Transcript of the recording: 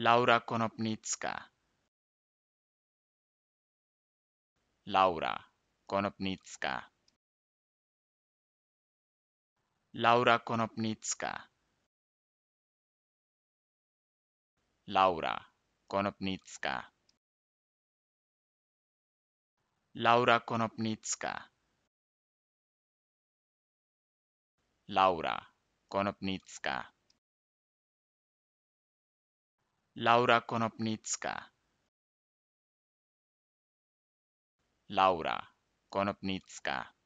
Laura Konopnicka. Laura Konopnicka. Laura Konopnicka. Laura Konopnicka. Laura Konopnicka. Laura Konopnicka. Laura Konopnicka. Laura Konopnicka.